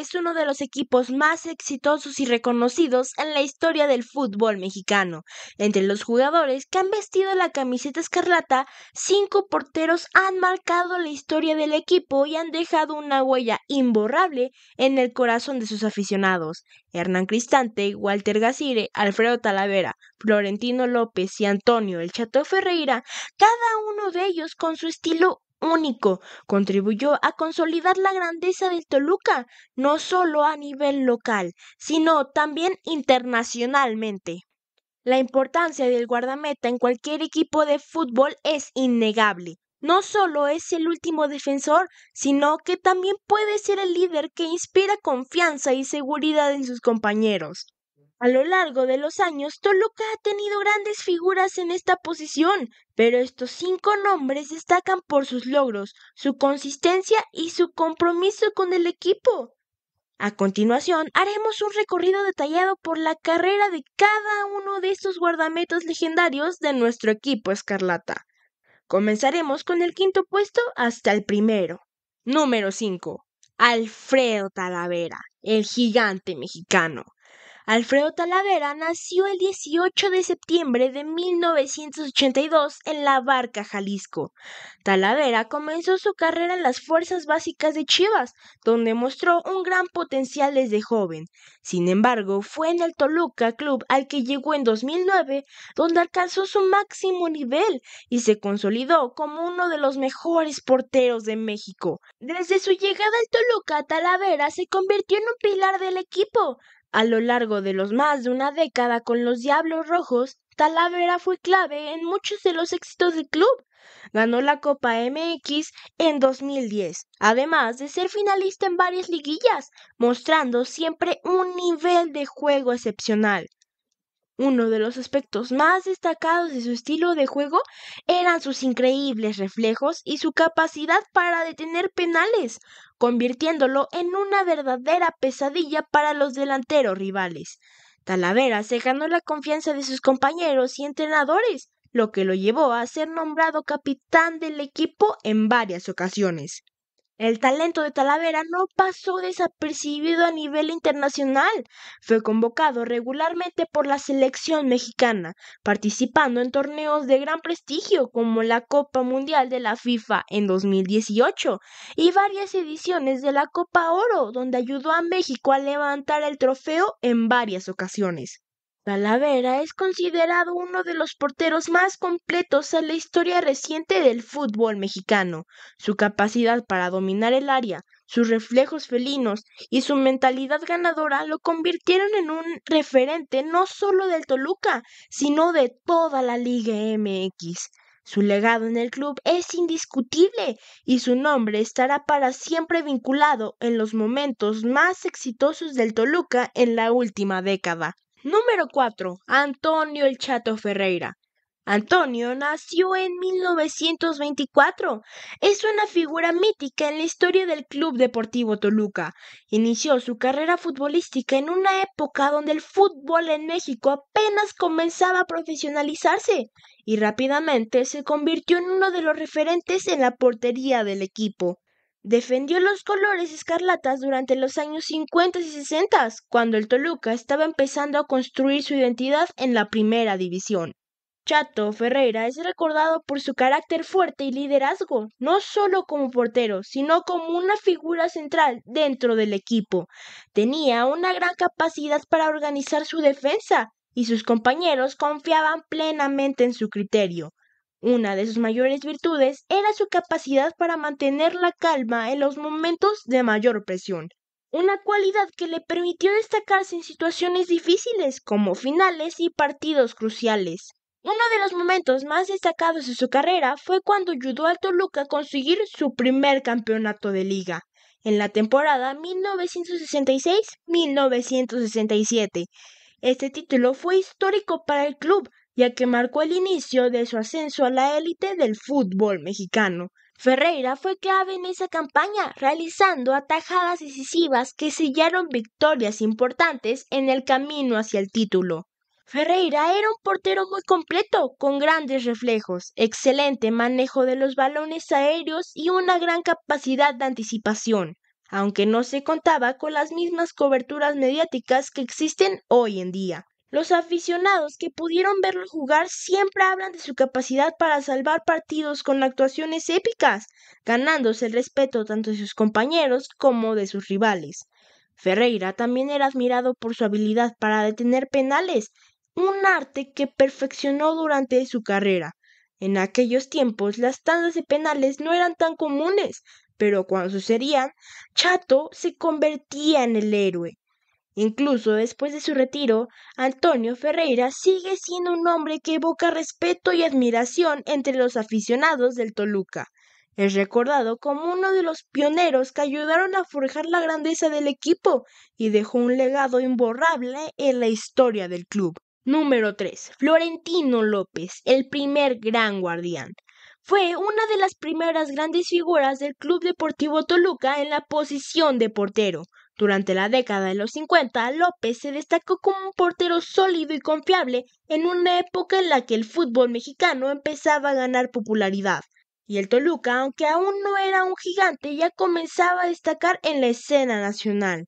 es uno de los equipos más exitosos y reconocidos en la historia del fútbol mexicano. Entre los jugadores que han vestido la camiseta escarlata, cinco porteros han marcado la historia del equipo y han dejado una huella imborrable en el corazón de sus aficionados. Hernán Cristante, Walter Gacire, Alfredo Talavera, Florentino López y Antonio El Chato Ferreira, cada uno de ellos con su estilo único contribuyó a consolidar la grandeza del Toluca, no solo a nivel local, sino también internacionalmente. La importancia del guardameta en cualquier equipo de fútbol es innegable. No solo es el último defensor, sino que también puede ser el líder que inspira confianza y seguridad en sus compañeros. A lo largo de los años, Toluca ha tenido grandes figuras en esta posición, pero estos cinco nombres destacan por sus logros, su consistencia y su compromiso con el equipo. A continuación, haremos un recorrido detallado por la carrera de cada uno de estos guardametas legendarios de nuestro equipo Escarlata. Comenzaremos con el quinto puesto hasta el primero. Número 5. Alfredo Talavera, el gigante mexicano. Alfredo Talavera nació el 18 de septiembre de 1982 en La Barca, Jalisco. Talavera comenzó su carrera en las fuerzas básicas de Chivas, donde mostró un gran potencial desde joven. Sin embargo, fue en el Toluca Club al que llegó en 2009, donde alcanzó su máximo nivel y se consolidó como uno de los mejores porteros de México. Desde su llegada al Toluca, Talavera se convirtió en un pilar del equipo, a lo largo de los más de una década con los Diablos Rojos, Talavera fue clave en muchos de los éxitos del club. Ganó la Copa MX en 2010, además de ser finalista en varias liguillas, mostrando siempre un nivel de juego excepcional. Uno de los aspectos más destacados de su estilo de juego eran sus increíbles reflejos y su capacidad para detener penales, convirtiéndolo en una verdadera pesadilla para los delanteros rivales. Talavera se ganó la confianza de sus compañeros y entrenadores, lo que lo llevó a ser nombrado capitán del equipo en varias ocasiones. El talento de Talavera no pasó desapercibido a nivel internacional. Fue convocado regularmente por la selección mexicana, participando en torneos de gran prestigio como la Copa Mundial de la FIFA en 2018 y varias ediciones de la Copa Oro, donde ayudó a México a levantar el trofeo en varias ocasiones. Calavera es considerado uno de los porteros más completos en la historia reciente del fútbol mexicano. Su capacidad para dominar el área, sus reflejos felinos y su mentalidad ganadora lo convirtieron en un referente no solo del Toluca, sino de toda la Liga MX. Su legado en el club es indiscutible y su nombre estará para siempre vinculado en los momentos más exitosos del Toluca en la última década. Número 4. Antonio el Chato Ferreira. Antonio nació en 1924. Es una figura mítica en la historia del Club Deportivo Toluca. Inició su carrera futbolística en una época donde el fútbol en México apenas comenzaba a profesionalizarse y rápidamente se convirtió en uno de los referentes en la portería del equipo. Defendió los colores escarlatas durante los años 50 y 60, cuando el Toluca estaba empezando a construir su identidad en la primera división. Chato Ferreira es recordado por su carácter fuerte y liderazgo, no solo como portero, sino como una figura central dentro del equipo. Tenía una gran capacidad para organizar su defensa y sus compañeros confiaban plenamente en su criterio. Una de sus mayores virtudes era su capacidad para mantener la calma en los momentos de mayor presión, una cualidad que le permitió destacarse en situaciones difíciles como finales y partidos cruciales. Uno de los momentos más destacados de su carrera fue cuando ayudó al Toluca a conseguir su primer campeonato de liga, en la temporada 1966-1967. Este título fue histórico para el club, ya que marcó el inicio de su ascenso a la élite del fútbol mexicano. Ferreira fue clave en esa campaña, realizando atajadas decisivas que sellaron victorias importantes en el camino hacia el título. Ferreira era un portero muy completo, con grandes reflejos, excelente manejo de los balones aéreos y una gran capacidad de anticipación, aunque no se contaba con las mismas coberturas mediáticas que existen hoy en día. Los aficionados que pudieron verlo jugar siempre hablan de su capacidad para salvar partidos con actuaciones épicas, ganándose el respeto tanto de sus compañeros como de sus rivales. Ferreira también era admirado por su habilidad para detener penales, un arte que perfeccionó durante su carrera. En aquellos tiempos las tandas de penales no eran tan comunes, pero cuando sucedían, Chato se convertía en el héroe. Incluso después de su retiro, Antonio Ferreira sigue siendo un hombre que evoca respeto y admiración entre los aficionados del Toluca. Es recordado como uno de los pioneros que ayudaron a forjar la grandeza del equipo y dejó un legado imborrable en la historia del club. Número 3. Florentino López, el primer gran guardián fue una de las primeras grandes figuras del Club Deportivo Toluca en la posición de portero. Durante la década de los 50, López se destacó como un portero sólido y confiable en una época en la que el fútbol mexicano empezaba a ganar popularidad, y el Toluca, aunque aún no era un gigante, ya comenzaba a destacar en la escena nacional.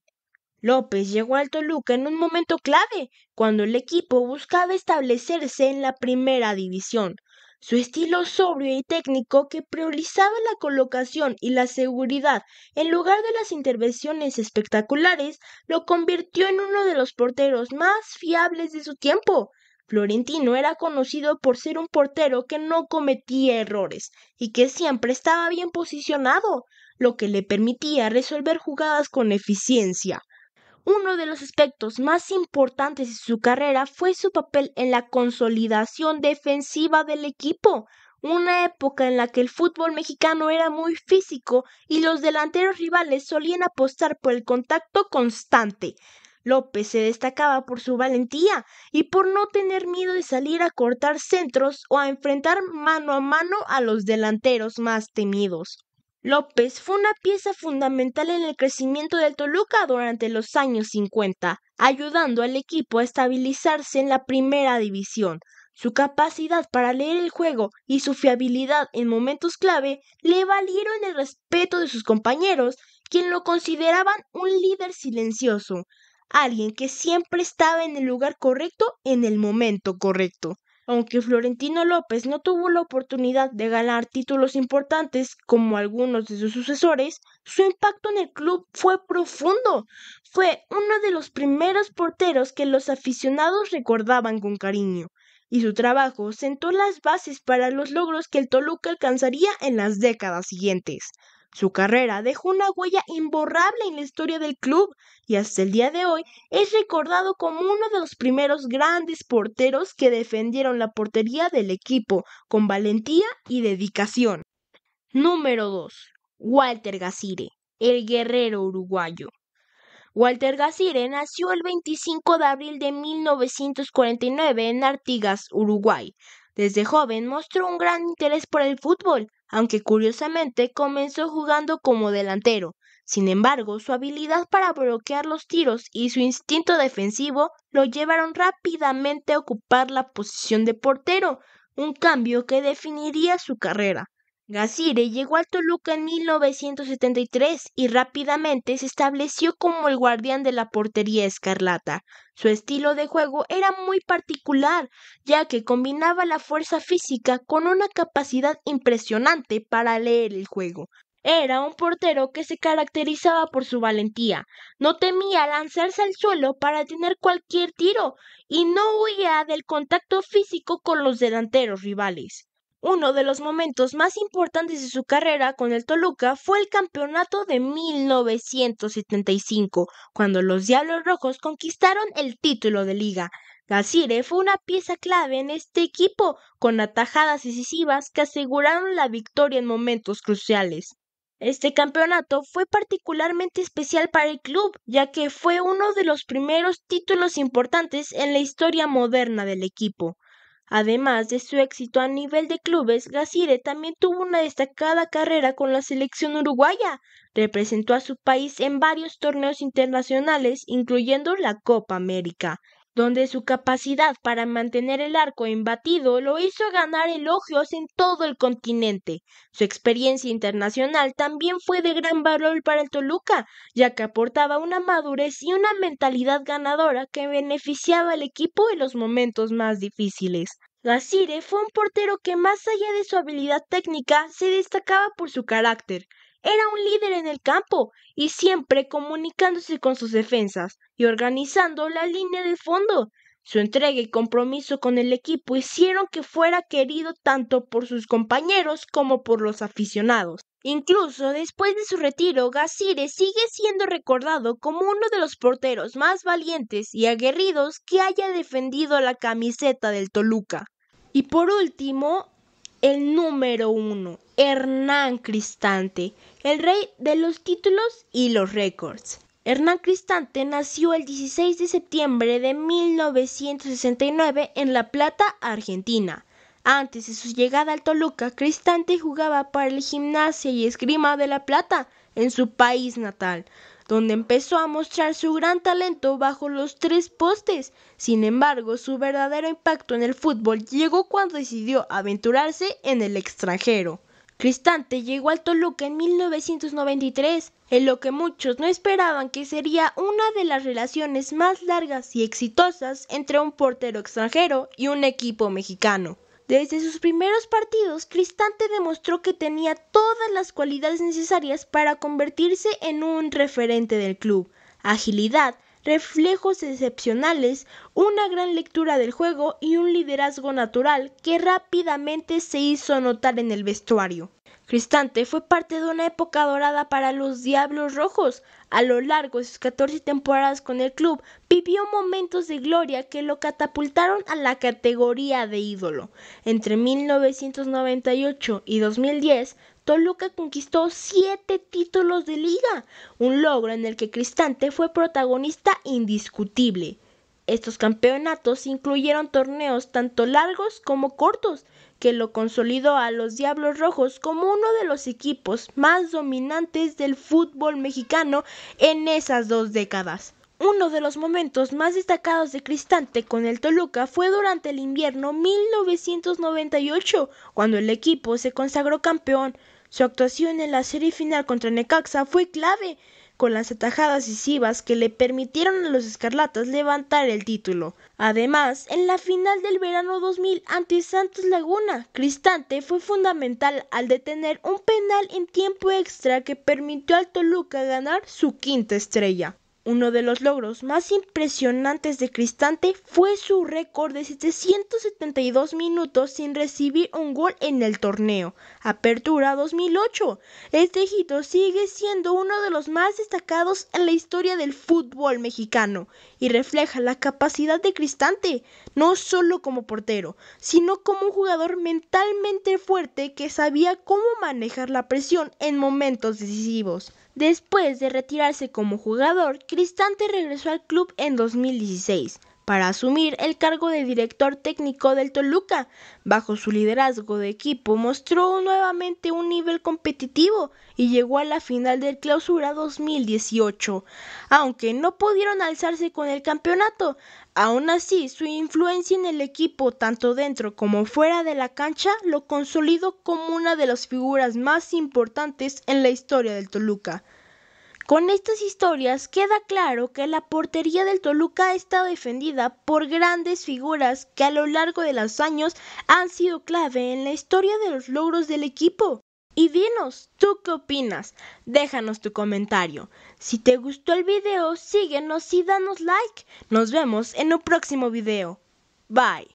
López llegó al Toluca en un momento clave, cuando el equipo buscaba establecerse en la primera división, su estilo sobrio y técnico que priorizaba la colocación y la seguridad en lugar de las intervenciones espectaculares lo convirtió en uno de los porteros más fiables de su tiempo. Florentino era conocido por ser un portero que no cometía errores y que siempre estaba bien posicionado, lo que le permitía resolver jugadas con eficiencia. Uno de los aspectos más importantes de su carrera fue su papel en la consolidación defensiva del equipo, una época en la que el fútbol mexicano era muy físico y los delanteros rivales solían apostar por el contacto constante. López se destacaba por su valentía y por no tener miedo de salir a cortar centros o a enfrentar mano a mano a los delanteros más temidos. López fue una pieza fundamental en el crecimiento del Toluca durante los años 50, ayudando al equipo a estabilizarse en la primera división. Su capacidad para leer el juego y su fiabilidad en momentos clave le valieron el respeto de sus compañeros, quien lo consideraban un líder silencioso, alguien que siempre estaba en el lugar correcto en el momento correcto. Aunque Florentino López no tuvo la oportunidad de ganar títulos importantes como algunos de sus sucesores, su impacto en el club fue profundo. Fue uno de los primeros porteros que los aficionados recordaban con cariño, y su trabajo sentó las bases para los logros que el Toluca alcanzaría en las décadas siguientes. Su carrera dejó una huella imborrable en la historia del club y hasta el día de hoy es recordado como uno de los primeros grandes porteros que defendieron la portería del equipo con valentía y dedicación. Número 2. Walter Gassire, el guerrero uruguayo. Walter Gassire nació el 25 de abril de 1949 en Artigas, Uruguay, desde joven mostró un gran interés por el fútbol, aunque curiosamente comenzó jugando como delantero. Sin embargo, su habilidad para bloquear los tiros y su instinto defensivo lo llevaron rápidamente a ocupar la posición de portero, un cambio que definiría su carrera. Gasire llegó al Toluca en 1973 y rápidamente se estableció como el guardián de la portería escarlata. Su estilo de juego era muy particular, ya que combinaba la fuerza física con una capacidad impresionante para leer el juego. Era un portero que se caracterizaba por su valentía. No temía lanzarse al suelo para tener cualquier tiro y no huía del contacto físico con los delanteros rivales. Uno de los momentos más importantes de su carrera con el Toluca fue el campeonato de 1975, cuando los Diablos Rojos conquistaron el título de liga. Gazire fue una pieza clave en este equipo, con atajadas decisivas que aseguraron la victoria en momentos cruciales. Este campeonato fue particularmente especial para el club, ya que fue uno de los primeros títulos importantes en la historia moderna del equipo. Además de su éxito a nivel de clubes, Gasire también tuvo una destacada carrera con la selección uruguaya. Representó a su país en varios torneos internacionales, incluyendo la Copa América donde su capacidad para mantener el arco embatido lo hizo ganar elogios en todo el continente. Su experiencia internacional también fue de gran valor para el Toluca, ya que aportaba una madurez y una mentalidad ganadora que beneficiaba al equipo en los momentos más difíciles. Gasire fue un portero que más allá de su habilidad técnica se destacaba por su carácter, era un líder en el campo y siempre comunicándose con sus defensas y organizando la línea de fondo. Su entrega y compromiso con el equipo hicieron que fuera querido tanto por sus compañeros como por los aficionados. Incluso después de su retiro, Gacires sigue siendo recordado como uno de los porteros más valientes y aguerridos que haya defendido la camiseta del Toluca. Y por último, el número uno, Hernán Cristante, el rey de los títulos y los récords. Hernán Cristante nació el 16 de septiembre de 1969 en La Plata, Argentina. Antes de su llegada al Toluca, Cristante jugaba para el Gimnasia y Esgrima de La Plata, en su país natal donde empezó a mostrar su gran talento bajo los tres postes. Sin embargo, su verdadero impacto en el fútbol llegó cuando decidió aventurarse en el extranjero. Cristante llegó al Toluca en 1993, en lo que muchos no esperaban que sería una de las relaciones más largas y exitosas entre un portero extranjero y un equipo mexicano. Desde sus primeros partidos, Cristante demostró que tenía todas las cualidades necesarias para convertirse en un referente del club. Agilidad, reflejos excepcionales, una gran lectura del juego y un liderazgo natural que rápidamente se hizo notar en el vestuario. Cristante fue parte de una época dorada para los Diablos Rojos. A lo largo de sus 14 temporadas con el club, vivió momentos de gloria que lo catapultaron a la categoría de ídolo. Entre 1998 y 2010, Toluca conquistó siete títulos de liga, un logro en el que Cristante fue protagonista indiscutible. Estos campeonatos incluyeron torneos tanto largos como cortos, que lo consolidó a los Diablos Rojos como uno de los equipos más dominantes del fútbol mexicano en esas dos décadas. Uno de los momentos más destacados de Cristante con el Toluca fue durante el invierno 1998, cuando el equipo se consagró campeón. Su actuación en la serie final contra Necaxa fue clave, con las atajadas sivas que le permitieron a los Escarlatas levantar el título. Además, en la final del verano 2000 ante Santos Laguna, Cristante fue fundamental al detener un penal en tiempo extra que permitió al Toluca ganar su quinta estrella. Uno de los logros más impresionantes de Cristante fue su récord de 772 minutos sin recibir un gol en el torneo Apertura 2008. Este hito sigue siendo uno de los más destacados en la historia del fútbol mexicano y refleja la capacidad de Cristante no solo como portero, sino como un jugador mentalmente fuerte que sabía cómo manejar la presión en momentos decisivos. Después de retirarse como jugador, Cristante regresó al club en 2016, para asumir el cargo de director técnico del Toluca. Bajo su liderazgo de equipo mostró nuevamente un nivel competitivo y llegó a la final del Clausura 2018. Aunque no pudieron alzarse con el campeonato, aún así su influencia en el equipo tanto dentro como fuera de la cancha lo consolidó como una de las figuras más importantes en la historia del Toluca. Con estas historias queda claro que la portería del Toluca ha estado defendida por grandes figuras que a lo largo de los años han sido clave en la historia de los logros del equipo. Y dinos, ¿tú qué opinas? Déjanos tu comentario. Si te gustó el video, síguenos y danos like. Nos vemos en un próximo video. Bye.